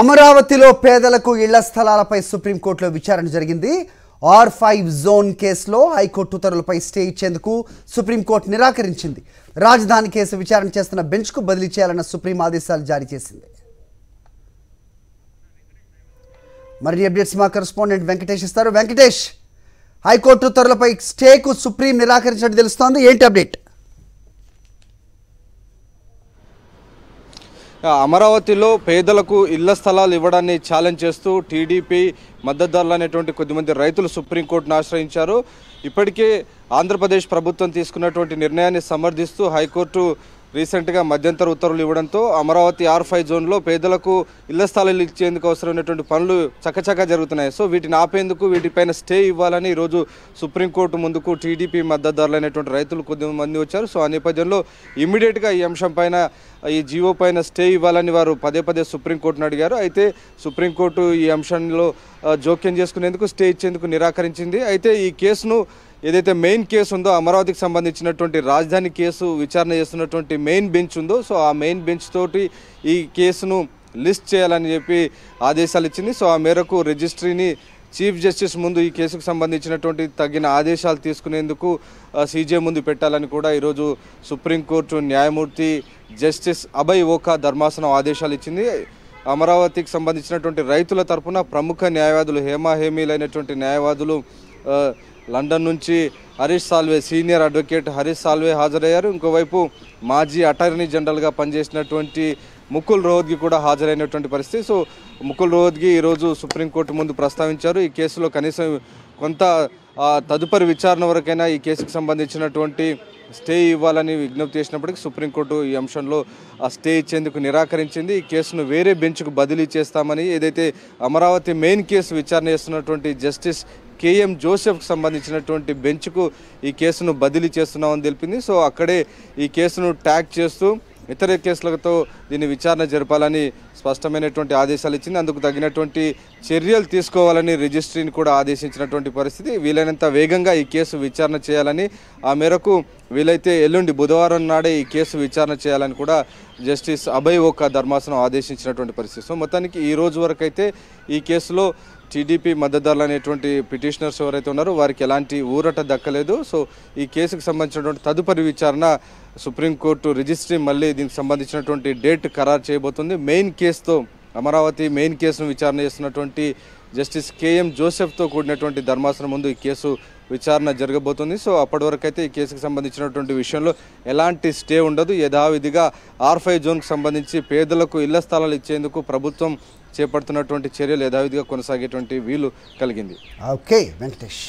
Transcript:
అమరావతిలో పేదలకు ఇళ్ల స్థలాలపై సుప్రీంకోర్టులో విచారణ జరిగింది ఆర్ ఫైవ్ జోన్ కేసులో హైకోర్టు ఉత్తర్వులపై స్టే ఇచ్చేందుకు సుప్రీంకోర్టు నిరాకరించింది రాజధాని కేసు విచారణ చేస్తున్న బెంచ్కు బదిలీ చేయాలన్న సుప్రీం ఆదేశాలు జారీ చేసింది మరిన్ని అప్డేట్స్ మా కరెస్పాండెంట్ వెంకటేష్ ఇస్తారు వెంకటేష్ హైకోర్టు ఉత్తర్వులపై స్టేకు సుప్రీం నిరాకరించినట్టు తెలుస్తోంది ఏంటి అప్డేట్ అమరావతిలో పేదలకు ఇళ్ల స్థలాలు ఇవ్వడాన్ని ఛాలెంజ్ చేస్తూ టీడీపీ మద్దతుదారులు అనేటువంటి కొద్దిమంది రైతులు సుప్రీంకోర్టును ఆశ్రయించారు ఇప్పటికే ఆంధ్రప్రదేశ్ ప్రభుత్వం తీసుకున్నటువంటి నిర్ణయాన్ని సమర్థిస్తూ హైకోర్టు రీసెంట్గా మధ్యంతర ఉత్తర్వులు ఇవ్వడంతో అమరావతి ఆర్ ఫైవ్ జోన్లో పేదలకు ఇళ్ల స్థలాలు ఇచ్చేందుకు అవసరమైనటువంటి పనులు చకచకా జరుగుతున్నాయి సో వీటిని ఆపేందుకు వీటిపైన స్టే ఇవ్వాలని ఈరోజు సుప్రీంకోర్టు ముందుకు టీడీపీ మద్దతుదారులైనటువంటి రైతులు కొద్దిమంది వచ్చారు సో ఆ నేపథ్యంలో ఇమీడియట్గా ఈ అంశం పైన ఈ జీవో పైన స్టే ఇవ్వాలని వారు పదే పదే సుప్రీంకోర్టును అడిగారు అయితే సుప్రీంకోర్టు ఈ అంశంలో జోక్యం చేసుకునేందుకు స్టే ఇచ్చేందుకు నిరాకరించింది అయితే ఈ కేసును ఏదైతే మెయిన్ కేసు ఉందో అమరావతికి సంబంధించినటువంటి రాజధాని కేసు విచారణ చేస్తున్నటువంటి మెయిన్ బెంచ్ ఉందో సో ఆ మెయిన్ బెంచ్ తోటి ఈ కేసును లిస్ట్ చేయాలని చెప్పి ఆదేశాలు ఇచ్చింది సో ఆ మేరకు రిజిస్ట్రీని చీఫ్ జస్టిస్ ముందు ఈ కేసుకు సంబంధించినటువంటి తగిన ఆదేశాలు తీసుకునేందుకు సీజే ముందు పెట్టాలని కూడా ఈరోజు సుప్రీంకోర్టు న్యాయమూర్తి జస్టిస్ అభయ్ ఓకా ధర్మాసనం ఆదేశాలు ఇచ్చింది అమరావతికి సంబంధించినటువంటి రైతుల తరఫున ప్రముఖ న్యాయవాదులు హేమాహేమీలైనటువంటి న్యాయవాదులు లండన్ నుంచి హరీష్ సాల్వే సీనియర్ అడ్వకేట్ హరీష్ సాల్వే హాజరయ్యారు ఇంకోవైపు మాజీ అటార్నీ జనరల్గా పనిచేసినటువంటి ముకుల్ రోహత్గి కూడా హాజరైనటువంటి పరిస్థితి సో ముకుల్ రోహత్గి ఈరోజు సుప్రీంకోర్టు ముందు ప్రస్తావించారు ఈ కేసులో కనీసం కొంత తదుపరి విచారణ వరకైనా ఈ కేసుకు సంబంధించినటువంటి స్టే ఇవ్వాలని విజ్ఞప్తి చేసినప్పటికీ సుప్రీంకోర్టు ఈ అంశంలో ఆ స్టే ఇచ్చేందుకు నిరాకరించింది ఈ కేసును వేరే బెంచ్కు బదిలీ చేస్తామని ఏదైతే అమరావతి మెయిన్ కేసు విచారణ చేస్తున్నటువంటి జస్టిస్ కేఎం జోసెఫ్కి సంబంధించినటువంటి బెంచ్కు ఈ కేసును బదిలీ చేస్తున్నామని తెలిపింది సో అక్కడే ఈ కేసును ట్యాగ్ చేస్తూ ఇతర కేసులతో దీన్ని విచారణ జరపాలని స్పష్టమైనటువంటి ఆదేశాలు ఇచ్చింది అందుకు తగినటువంటి చర్యలు తీసుకోవాలని రిజిస్ట్రీని కూడా ఆదేశించినటువంటి పరిస్థితి వీలైనంత వేగంగా ఈ కేసు విచారణ చేయాలని ఆ మేరకు వీలైతే ఎల్లుండి బుధవారం నాడే ఈ కేసు విచారణ చేయాలని కూడా జస్టిస్ అభయ్ ఓకా ధర్మాసనం ఆదేశించినటువంటి పరిస్థితి సో మొత్తానికి ఈ రోజు వరకైతే ఈ కేసులో టీడీపీ మద్దతుదారులు అనేటువంటి పిటిషనర్స్ ఎవరైతే ఉన్నారో వారికి ఎలాంటి ఊరట దక్కలేదు సో ఈ కేసుకు సంబంధించినటువంటి తదుపరి విచారణ సుప్రీంకోర్టు రిజిస్ట్రీ మళ్ళీ దీనికి సంబంధించినటువంటి డేట్ ఖరారు చేయబోతుంది మెయిన్ కేసుతో అమరావతి మెయిన్ కేసును విచారణ చేస్తున్నటువంటి జస్టిస్ కేఎం జోసెఫ్తో కూడినటువంటి ధర్మాసనం ముందు ఈ కేసు విచారణ జరగబోతుంది సో అప్పటి వరకు అయితే ఈ కేసుకు సంబంధించినటువంటి విషయంలో ఎలాంటి స్టే ఉండదు యథావిధిగా ఆర్ ఫైవ్ జోన్కు సంబంధించి పేదలకు ఇళ్ల స్థలాలు ఇచ్చేందుకు ప్రభుత్వం చేపడుతున్నటువంటి చర్యలు యథావిధిగా కొనసాగేటువంటి వీలు కలిగింది ఓకే వెంకటేష్